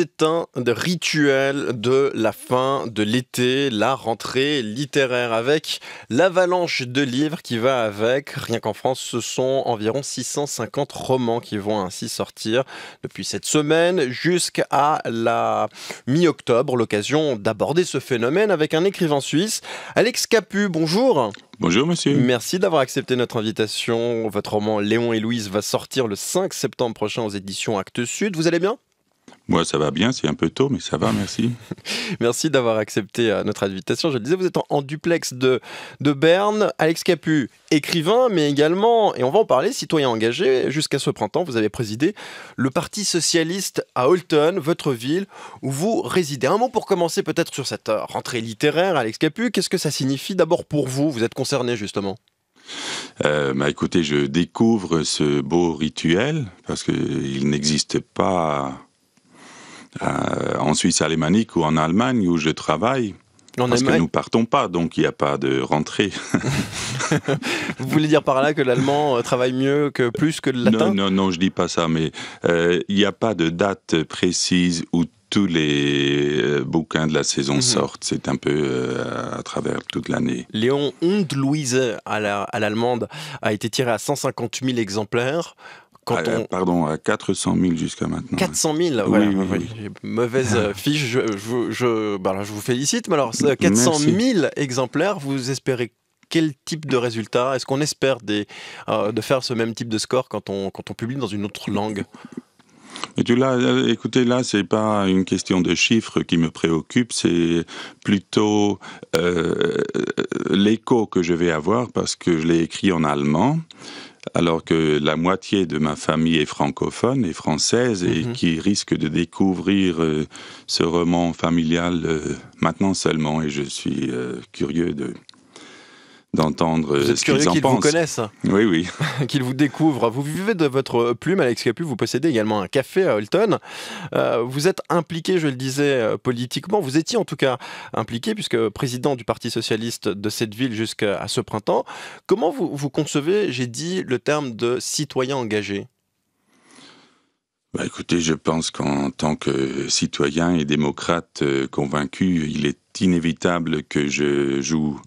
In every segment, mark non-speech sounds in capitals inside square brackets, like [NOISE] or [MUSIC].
c'est un rituel de la fin de l'été, la rentrée littéraire avec l'avalanche de livres qui va avec. Rien qu'en France, ce sont environ 650 romans qui vont ainsi sortir depuis cette semaine jusqu'à la mi-octobre. L'occasion d'aborder ce phénomène avec un écrivain suisse, Alex Capu. Bonjour. Bonjour monsieur. Merci d'avoir accepté notre invitation. Votre roman Léon et Louise va sortir le 5 septembre prochain aux éditions Actes Sud. Vous allez bien moi, ça va bien, c'est un peu tôt, mais ça va, merci. [LAUGHS] merci d'avoir accepté euh, notre invitation. Je le disais, vous êtes en, duplex de, de Berne. Alex Capu, écrivain, mais également, et on va en parler, citoyen engagé. Jusqu'à ce printemps, vous avez présidé le Parti Socialiste à Holton, votre ville, où vous résidez. Un mot pour commencer peut-être sur cette euh, rentrée littéraire, Alex Capu. Qu'est-ce que ça signifie d'abord pour vous Vous êtes concerné justement euh, bah, écoutez, je découvre ce beau rituel parce qu'il n'existe pas euh, en Suisse alémanique ou en Allemagne où je travaille. parce que nous partons pas, donc il n'y a pas de rentrée. [LAUGHS] [LAUGHS] Vous voulez dire par là que l'allemand euh, travaille mieux que plus que le Non, non, je dis pas ça, mais euh, il n'y a pas de date précise où tous les bouquins de la saison mhm. sortent. C'est un peu à travers toute l'année. Léon Hund-Louise à l'allemande a été tiré à 150 000 exemplaires. Ah, euh, pardon, à 400 000 jusqu'à maintenant. 400 000, Oui, Mauvaise euh, fiche, je, bah je, vous félicite, mais alors 400 euh, 000 exemplaires, vous espérez quel type de résultat Est-ce qu'on espère de faire ce même type de score quand on, quand on publie dans une autre langue et tu l'as, écoutez, là, c'est pas une question de chiffres qui me préoccupe, c'est plutôt l'écho que je vais avoir parce que je l'ai écrit en allemand alors que la moitié de ma famille est francophone et française et mhm. qui risque de découvrir euh, ce roman familial euh, maintenant seulement et je suis euh, curieux de d'entendre euh, ce qu'ils en vous connaissent. Oui, oui. [LAUGHS] qu'ils vous découvrent. Vous vivez de votre plume, Alex Capu, vous possédez également un café à Holton. Euh, vous êtes impliqué, je le disais, euh, politiquement. Vous étiez en tout cas impliqué, puisque président du Parti Socialiste de cette ville jusqu'à ce printemps. Comment vous, vous concevez, j'ai dit, le terme de citoyen engagé bah, écoutez, je pense qu'en tant que citoyen et démocrate convaincu, il est inévitable que je joue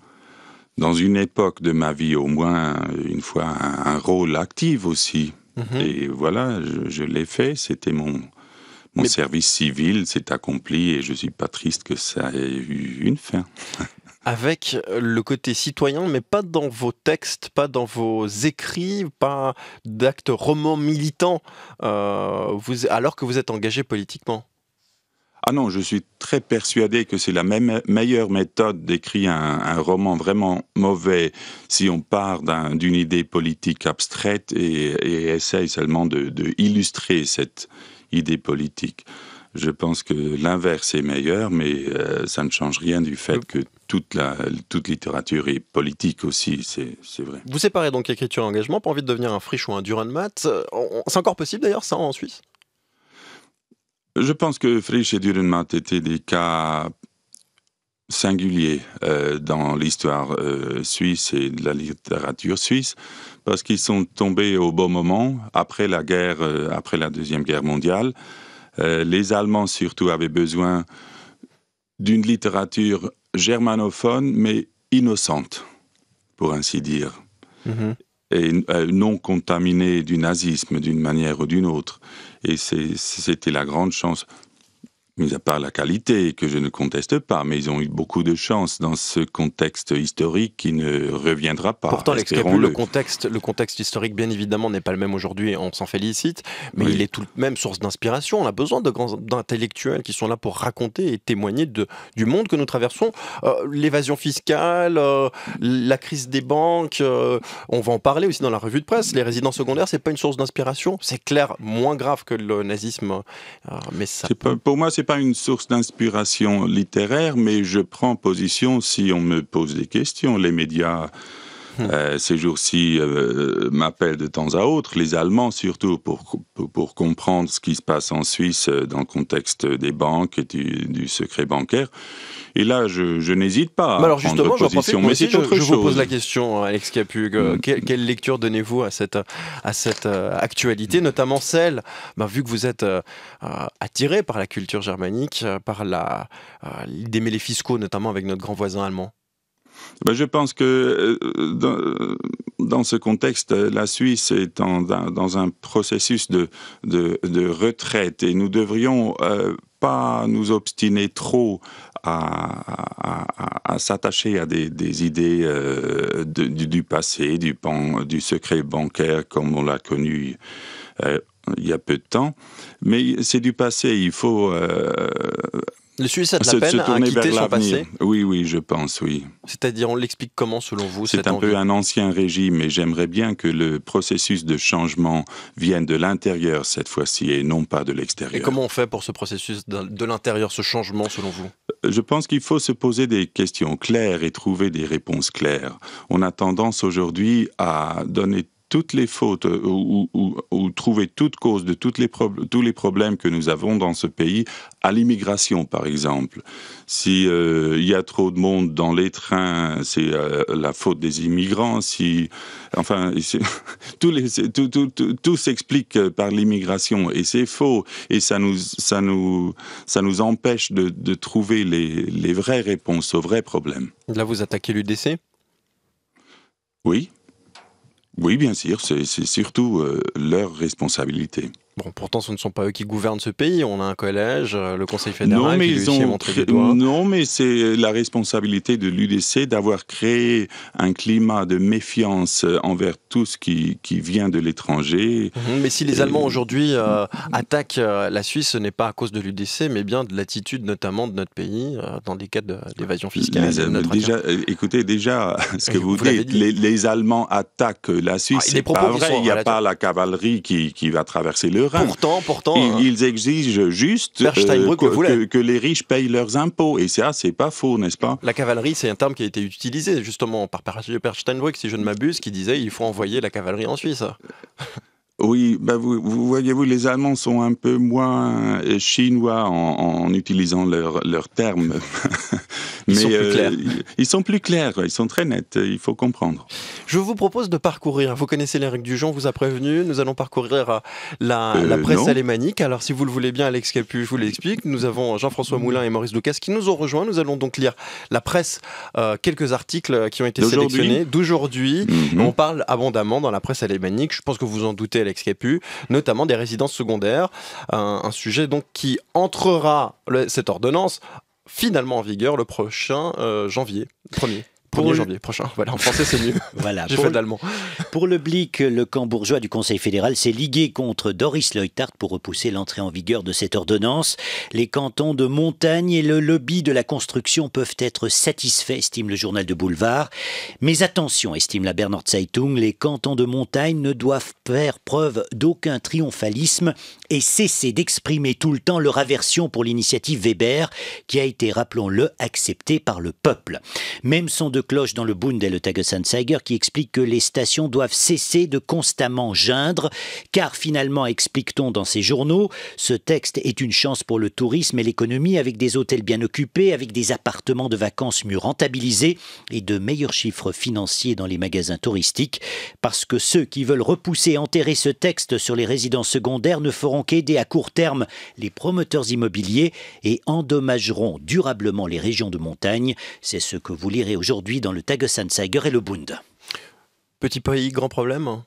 dans une époque de ma vie au moins une fois un, rôle actif aussi. Mhm. Et voilà, je, l'ai fait, c'était mon, mon service civil c'est accompli et je ne suis pas triste que ça ait eu une fin. [LAUGHS] avec euh, le côté citoyen, mais pas dans vos textes, pas dans vos écrits, pas d'actes romans militants, euh, vous, alors que vous êtes engagé politiquement. Ah non, je suis très persuadé que c'est la même, meilleure méthode d'écrire un, roman vraiment mauvais si on part d'une idée politique abstraite et, essaye seulement de, illustrer cette idée politique. Je pense que l'inverse est meilleur, mais euh, ça ne change rien du fait euh. que toute, la, toute littérature est politique aussi, c'est vrai. Vous séparez donc écriture et engagement, pas envie de devenir un friche ou un Durand Mat. C'est encore possible d'ailleurs ça en Suisse je pense que Frisch et Dürrenmatt étaient des cas singuliers euh, dans l'histoire euh, suisse et de la littérature suisse parce qu'ils sont tombés au bon moment après la guerre, euh, après la deuxième guerre mondiale. les Allemands surtout avaient besoin d'une littérature germanophone mais innocente, pour ainsi dire. Mm-hmm et euh, non contaminé du nazisme d'une manière ou d'une autre. Et c'était la grande chance mis à part la qualité que je ne conteste pas, mais ils ont eu beaucoup de chance dans ce contexte historique qui ne reviendra pas. Pourtant, -le. le contexte, le contexte historique, bien évidemment, n'est pas le même aujourd'hui, et on s'en félicite, mais il est tout de même source d'inspiration. On a besoin de qui sont là pour raconter et témoigner de, du monde que nous traversons. Euh, l'évasion fiscale, euh, la crise des banques, euh, on va en parler aussi dans la revue de presse. Les résidences secondaires, c'est pas une source d'inspiration. C'est clair, moins grave que le nazisme, mais ça. pour moi, c'est pas une source d'inspiration littéraire, mais je prends position si on me pose des questions. Les médias euh, ces jours-ci euh, m'appellent de temps à autre, les Allemands surtout, pour, pour, comprendre ce qui se passe en Suisse euh, dans le contexte des banques et du, secret bancaire. Et là, je, n'hésite pas à alors prendre justement, position. Mais c'est je, vous pose la question, Alex Capug. Mm. Quelle, lecture donnez-vous à cette, à cette actualité, notamment celle, bah, vu que vous êtes attiré par la culture germanique, par la, les fiscaux, notamment avec notre grand voisin allemand ben, je pense que euh, euh, dans, ce contexte, la Suisse est dans un processus de, retraite et nous devrions euh, pas nous obstiner trop à, s'attacher à des, idées du, passé, du, du secret bancaire comme on l'a connu il y a peu de temps. Mais c'est du passé, il faut le Suisse a de la peine à quitter son passé Oui, oui, je pense, oui. C'est-à-dire, on l'explique comment selon vous C'est un peu un ancien régime et j'aimerais bien que le processus de changement vienne de l'intérieur cette fois-ci et non pas de l'extérieur. Et comment on fait pour ce processus de l'intérieur, ce changement selon vous Je pense qu'il faut se poser des questions claires et trouver des réponses claires. On a tendance aujourd'hui à donner toutes les fautes euh, ou, trouver toute cause de toutes les tous les problèmes que nous avons dans ce pays à l'immigration, par exemple. Si euh, il y a trop de monde dans les trains, c'est euh, la faute des immigrants. Si, enfin, [LAUGHS] tout, les, s'explique par l'immigration et c'est faux et ça nous, ça nous, ça nous empêche de, trouver les, les vraies réponses aux vrais problèmes. Là, vous attaquez l'UDC. Oui, oui, bien sûr, c'est surtout euh, leur responsabilité. Bon, pourtant, ce ne sont pas eux qui gouvernent ce pays. On a un collège, euh, le Conseil fédéral mais qui montré Non, mais c'est la responsabilité de l'UDC d'avoir créé un climat de méfiance envers tout ce qui, vient de l'étranger. Mhm, mais si les euh, Allemands aujourd'hui euh, attaquent la Suisse, ce n'est pas à cause de l'UDC, mais bien de l'attitude notamment de notre pays dans des cas d'évasion fiscale. déjà, écoutez, déjà, [LAUGHS] ce que vous, dites, les, Allemands attaquent la ah, Suisse, c'est Il n'y a pas la cavalerie qui, qui va traverser le Pourtant, pourtant. Ils, hein. exigent juste euh, que, les riches payent leurs impôts. Et ça, c'est pas faux, n'est-ce pas La cavalerie, c'est un terme qui a été utilisé justement par père Steinbrück, si je ne m'abuse, qui disait il faut envoyer la cavalerie en Suisse. [LAUGHS] Oui, bah vous, voyez-vous, les Allemands sont un peu moins euh, chinois en, utilisant leurs leur termes. [LAUGHS] Ils sont plus euh, clairs. ils sont plus clairs, ils sont très nets, il faut comprendre. Je vous propose de parcourir, hein, vous connaissez l'Éric Dujon, vous a prévenu, nous allons parcourir euh, la, euh, la presse alémanique. Alors si vous le voulez bien, Alex Capu, je vous l'explique. Nous avons Jean-François mm. Moulin et Maurice Lucas qui nous ont rejoints. Nous allons donc lire la presse, quelques articles qui ont été sélectionnés d'aujourd'hui. Mhm. On parle abondamment dans la presse alémanique, je pense que vous en doutez, Alex Capu, notamment des résidences secondaires. Un, sujet donc qui entrera, cette ordonnance, finalement en vigueur le prochain euh, janvier 1er pour 1 prochain. [LAUGHS] Voilà, en français c'est mieux. [LAUGHS] voilà, j'ai fait d'allemand. Pour le Blic, le camp bourgeois du Conseil fédéral s'est ligué contre Doris Leutard pour repousser l'entrée en vigueur de cette ordonnance. Les cantons de montagne et le lobby de la construction peuvent être satisfaits, estime le journal de boulevard. Mais attention, estime la Bernard Zeitung, les cantons de montagne ne doivent faire preuve d'aucun triomphalisme et cesser d'exprimer tout le temps leur aversion pour l'initiative Weber, qui a été, rappelons-le, acceptée par le peuple. Même son de cloche dans le Bund et le Tagesanzeiger qui explique que les stations doivent cesser de constamment geindre, car finalement, explique-t-on dans ces journaux, ce texte est une chance pour le tourisme et l'économie avec des hôtels bien occupés, avec des appartements de vacances mieux rentabilisés et de meilleurs chiffres financiers dans les magasins touristiques, parce que ceux qui veulent repousser et enterrer ce texte sur les résidences secondaires ne feront qu'aider à court terme les promoteurs immobiliers et endommageront durablement les régions de montagne. C'est ce que vous lirez aujourd'hui dans le Tagesanzeiger et le Bund. Petit pays, grand problème hein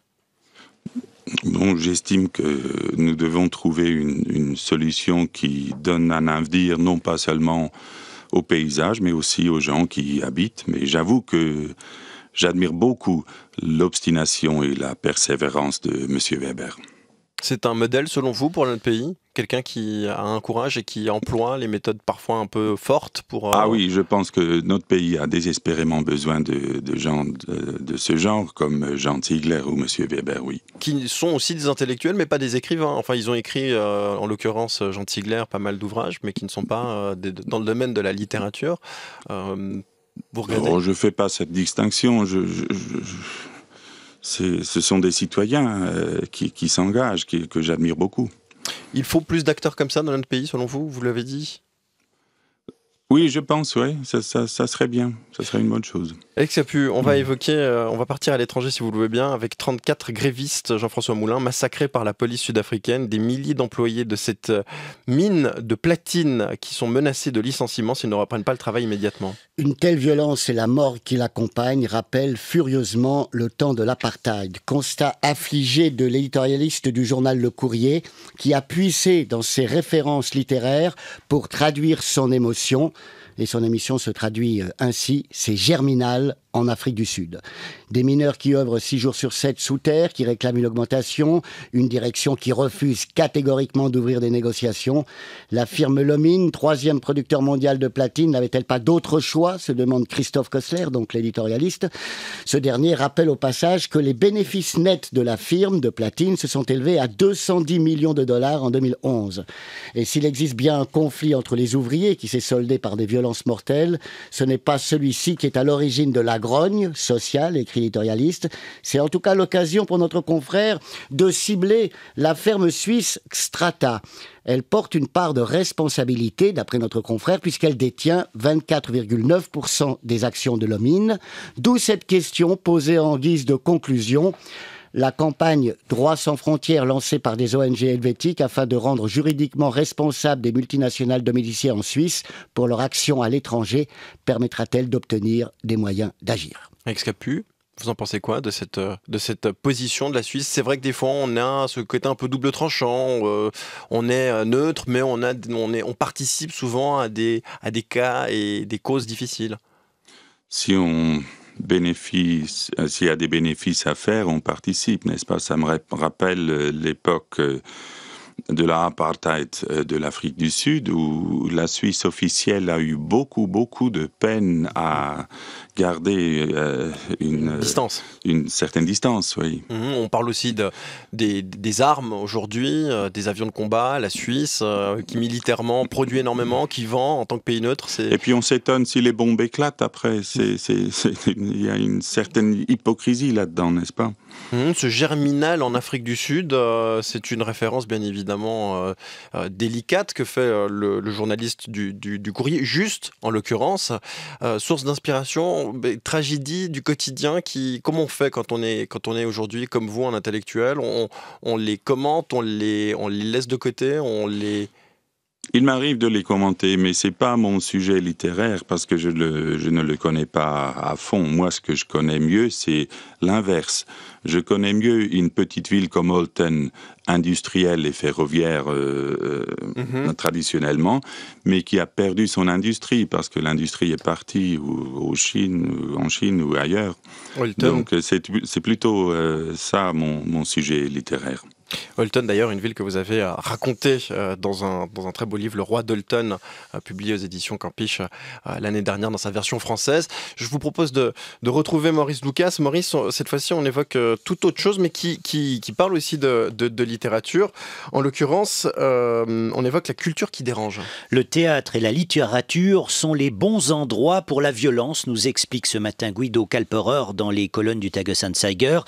Bon, j'estime que nous devons trouver une, une, solution qui donne un avenir non pas seulement au paysage, mais aussi aux gens qui y habitent. Mais j'avoue que j'admire beaucoup l'obstination et la persévérance de M. Weber. C'est un modèle selon vous pour notre pays Quelqu'un qui a un courage et qui emploie les méthodes parfois un peu fortes pour... Euh, ah oui, je pense que notre pays a désespérément besoin de, gens euh, de, ce genre, comme Jean Tigler ou M. Weber, oui. Qui sont aussi des intellectuels, mais pas des écrivains. Enfin, ils ont écrit, euh, en l'occurrence, Jean Tigler, pas mal d'ouvrages, mais qui ne sont pas dans le domaine de la littérature. vous regardez... Oh, je ne fais pas cette distinction. je ce sont des citoyens euh, qui, qui s'engagent, que j'admire beaucoup. Il faut plus d'acteurs comme ça dans notre pays, selon vous, vous l'avez dit oui, je pense, oui. Ça, ça, serait bien. Ça serait une bonne chose. Alex Capu, on va hmm. évoquer, euh, on va partir à l'étranger si vous le voulez bien, avec 34 grévistes, Jean-François Moulin, massacrés par la police sud-africaine, des milliers d'employés de cette euh, mine de platine qui sont menacés de licenciement s'ils ne reprennent pas le travail immédiatement. Une telle violence et la mort qui l'accompagne rappellent furieusement le temps de l'apartheid. Constat affligé de l'éditorialiste du journal Le Courrier, qui a puissé dans ses références littéraires pour traduire son émotion et son émission se traduit euh, ainsi, c'est Germinal en Afrique du Sud. Des mineurs qui œuvrent 6 jours sur 7 sous terre, qui réclament une augmentation, une direction qui refuse catégoriquement d'ouvrir des négociations. La firme Lomine, troisième producteur mondial de platine, n'avait-elle pas d'autre choix se demande Christophe Kossler, donc l'éditorialiste. Ce dernier rappelle au passage que les bénéfices nets de la firme de platine se sont élevés à 210 millions de dollars en 2011. Et s'il existe bien un conflit entre les ouvriers qui s'est soldé par des violences mortel, ce n'est pas celui-ci qui est à l'origine de la grogne sociale, et créditorialiste. C'est en tout cas l'occasion pour notre confrère de cibler la ferme suisse Strata. Elle porte une part de responsabilité, d'après notre confrère, puisqu'elle détient 24,9% des actions de l'OMINE. D'où cette question posée en guise de conclusion la campagne Droits sans frontières lancée par des ONG helvétiques afin de rendre juridiquement responsables des multinationales domiciliées en Suisse pour leur action à l'étranger permettra-t-elle d'obtenir des moyens d'agir Excapu, vous en pensez quoi de cette, euh, de cette position de la Suisse C'est vrai que des fois, on a ce côté un peu double tranchant. Euh, on est euh, neutre, mais on, a, on, est, on participe souvent à des, à des cas et des causes difficiles. Si on, bénéfices, euh, s'il y a des bénéfices à faire, on participe, n'est-ce pas Ça me rappelle euh, l'époque euh, de l'apartheid de l'Afrique du Sud, où la Suisse officielle a eu beaucoup, beaucoup de peine à garder euh, une euh, une certaine distance, oui. Mhm, on parle aussi de, des, armes aujourd'hui, euh, des avions de combat, la Suisse, qui militairement produit énormément, qui vend en tant que pays neutre. Et puis on s'étonne si les bombes éclatent après. Il y a une certaine hypocrisie là-dedans, n'est-ce pas mhm, Ce germinal en Afrique du Sud, c'est une référence bien évidemment délicate que fait le, journaliste du, du, courrier, juste en l'occurrence, source d'inspiration tragédie du quotidien qui, comment on fait quand on est, quand on est aujourd'hui comme vous, un intellectuel, on, on, les commente, on les, on les laisse de côté, on les... Il m'arrive de les commenter, mais c'est pas mon sujet littéraire parce que je, le, ne le connais pas à fond. Moi, ce que je connais mieux, c'est l'inverse. Je connais mieux une petite ville comme Holten, industrielle et ferroviaire euh, euh, mhm. traditionnellement, mais qui a perdu son industrie parce que l'industrie est partie ou, Chine, en Chine ou ailleurs. Donc c'est plutôt euh, ça mon, mon sujet littéraire. Holton, d'ailleurs, une ville que vous avez euh, racontée euh, dans un, dans un très beau livre, Le Roi d'Holton, euh, publié aux éditions Campiche l'année dernière dans sa version française. Je vous propose de, retrouver Maurice Lucas. Maurice, cette fois-ci, on évoque tout autre chose, mais qui, qui, parle aussi de, littérature. En l'occurrence, on évoque la culture qui dérange. Le théâtre et la littérature sont les bons endroits pour la violence, nous explique ce matin Guido Kalperer dans les colonnes du Tagesanzeiger.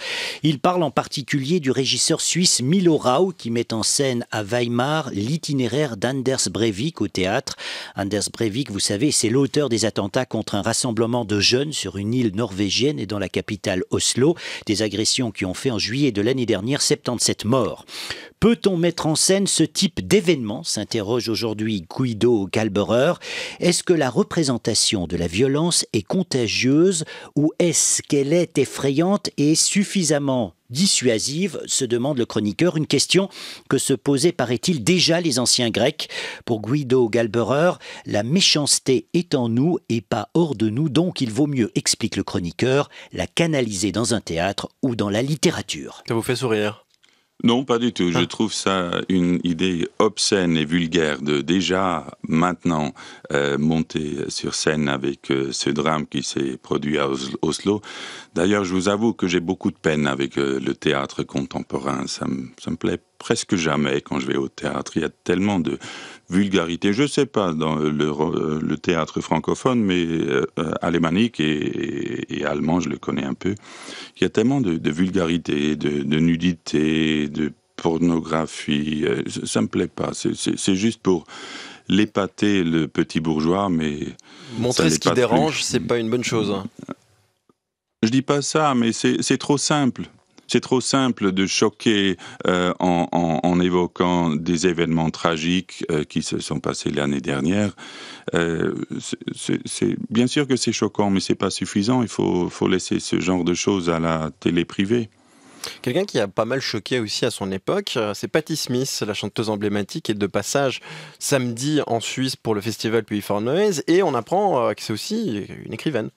Il parle en particulier du régisseur suisse Milo Rau qui met en scène à Weimar l'itinéraire d'Anders Breivik au théâtre. Anders Breivik, vous savez, c'est l'auteur des attentats contre un rassemblement de jeunes sur une île norvégienne et dans la capitale Oslo, des agressions qui ont fait en juillet de l'année dernière 77 morts. Peut-on mettre en scène ce type d'événement s'interroge aujourd'hui Guido Kalberer. Est-ce que la représentation de la violence est contagieuse ou est-ce qu'elle est effrayante et suffisamment dissuasive, se demande le chroniqueur, une question que se posaient, paraît-il, déjà les anciens Grecs. Pour Guido Galberer, la méchanceté est en nous et pas hors de nous, donc il vaut mieux, explique le chroniqueur, la canaliser dans un théâtre ou dans la littérature. Ça vous fait sourire non, pas du tout. Je ah. trouve ça une idée obscène et vulgaire de déjà maintenant euh, monter sur scène avec euh, ce drame qui s'est produit à Oslo. D'ailleurs, je vous avoue que j'ai beaucoup de peine avec euh, le théâtre contemporain. Ça ça me plaît presque jamais quand je vais au théâtre. Il y a tellement de vulgarité, je ne sais pas, dans le, théâtre francophone, mais euh, et, allemand, je le connais un peu. Il y a tellement de, vulgarité, de, nudité, de pornographie. Euh, ça ne me plaît pas. C'est juste pour l'épater le petit bourgeois, mais... Montrer ce qui dérange, c'est pas une bonne chose. Hein. Je dis pas ça, mais c'est trop simple. C'est trop simple de choquer euh, en, évoquant des événements tragiques euh, qui se sont passés l'année dernière. Euh, c'est bien sûr que c'est choquant, mais c'est pas suffisant. Il faut, laisser ce genre de choses à la télé privée. Quelqu'un qui a pas mal choqué aussi à son époque, c'est Patti Smith, la chanteuse emblématique, et de passage samedi en Suisse pour le festival puy fort Noise, et on apprend que c'est aussi une écrivaine.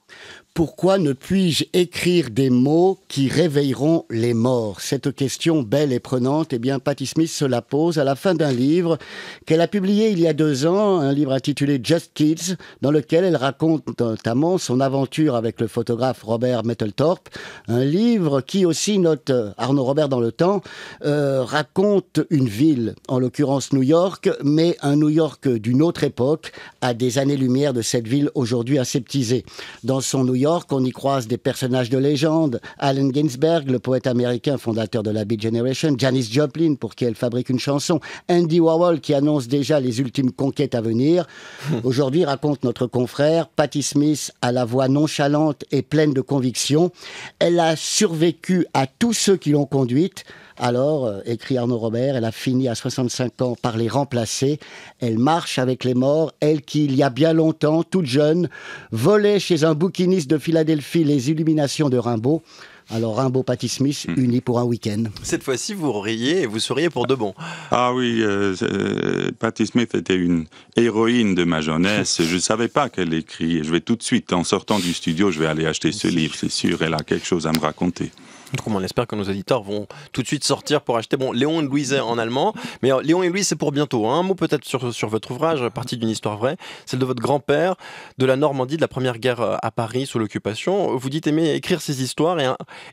Pourquoi ne puis-je écrire des mots qui réveilleront les morts Cette question belle et prenante, eh bien, Patti Smith se la pose à la fin d'un livre qu'elle a publié il y a deux ans, un livre intitulé Just Kids, dans lequel elle raconte notamment son aventure avec le photographe Robert Metteltorp, un livre qui aussi, note Arnaud Robert dans le temps, euh, raconte une ville, en l'occurrence New York, mais un New York d'une autre époque, à des années-lumière de cette ville aujourd'hui aseptisée. Dans son New York, on y croise des personnages de légende. Allen Ginsberg, le poète américain fondateur de la Beat Generation. Janis Joplin, pour qui elle fabrique une chanson. Andy Warhol, qui annonce déjà les ultimes conquêtes à venir. [LAUGHS] Aujourd'hui, raconte notre confrère, Patti Smith, à la voix nonchalante et pleine de conviction. Elle a survécu à tous ceux qui l'ont conduite alors, euh, écrit Arnaud Robert, elle a fini à 65 ans par les remplacer. Elle marche avec les morts, elle qui, il y a bien longtemps, toute jeune, volait chez un bouquiniste de Philadelphie les illuminations de Rimbaud. Alors Rimbaud Patty Smith uni hmm. unis pour un week-end. Cette fois-ci, vous riez et vous souriez pour de bon. Ah oui, euh, euh, Patty Smith était une héroïne de ma jeunesse. je ne savais pas qu'elle écrit. Je vais tout de suite, en sortant du studio, je vais aller acheter ce livre. C'est sûr, elle a quelque chose à me raconter. Donc on espère que nos auditeurs vont tout de suite sortir pour acheter. Bon, Léon et Louise en allemand, mais euh, Léon et Louise, c'est pour bientôt. Hein. Un mot peut-être sur, sur votre ouvrage, partie d'une histoire vraie, celle de votre grand-père, de la Normandie, de la Première Guerre euh, à Paris sous l'occupation. Vous dites aimer écrire ces histoires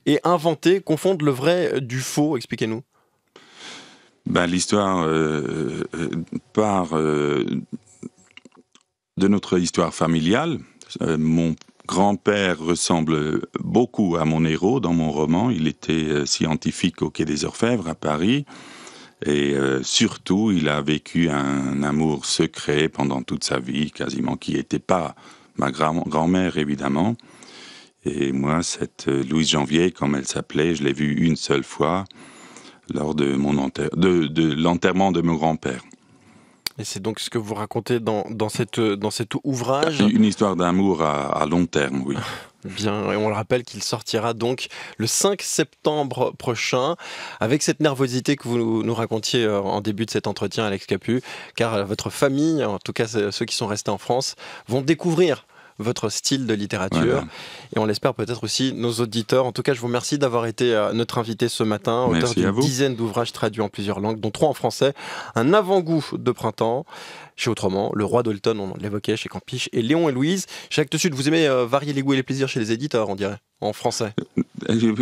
et, inventer, confondre le vrai euh, du faux. Expliquez-nous. Ben, l'histoire part de notre histoire familiale. mon grand-père ressemble beaucoup à mon héros dans mon roman. Il était euh, scientifique au Quai des Orfèvres à Paris. Et euh, surtout, il a vécu un amour secret pendant toute sa vie, quasiment, qui n'était pas ma grand-mère, évidemment. Et moi, cette euh, Louise Janvier, comme elle s'appelait, je l'ai vue une seule fois lors de l'enterrement de mon grand-père. Et c'est donc ce que vous racontez dans, cette, dans cet ouvrage. Une histoire d'amour à, long terme, oui. [LAUGHS] Bien, et on le rappelle qu'il sortira donc le 5 septembre prochain, avec cette nervosité que vous nous racontiez euh, en début de cet entretien, Alex Capu, car votre famille, en tout cas ceux qui sont restés en France, vont découvrir votre style de littérature. Et on l'espère peut-être aussi nos auditeurs. En tout cas, je vous remercie d'avoir été euh, notre invité ce matin, auteur d'une dizaine d'ouvrages traduits en plusieurs langues, dont trois en français. Un avant-goût de printemps chez Autrement, Le Roi d'Olton, on l'évoquait, chez Campiche, et Léon et Louise. Chez Actes Sud, vous aimez euh, varier les goûts et les plaisirs chez les éditeurs, on dirait, en français.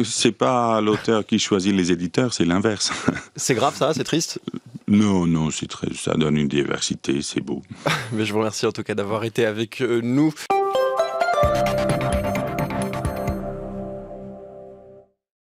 C'est pas l'auteur qui choisit les éditeurs, c'est l'inverse. [LAUGHS] C'est grave ça, c'est triste non, non, c'est très, ça donne une diversité, c'est beau. [LAUGHS] Mais je vous remercie en tout cas d'avoir été avec euh, nous.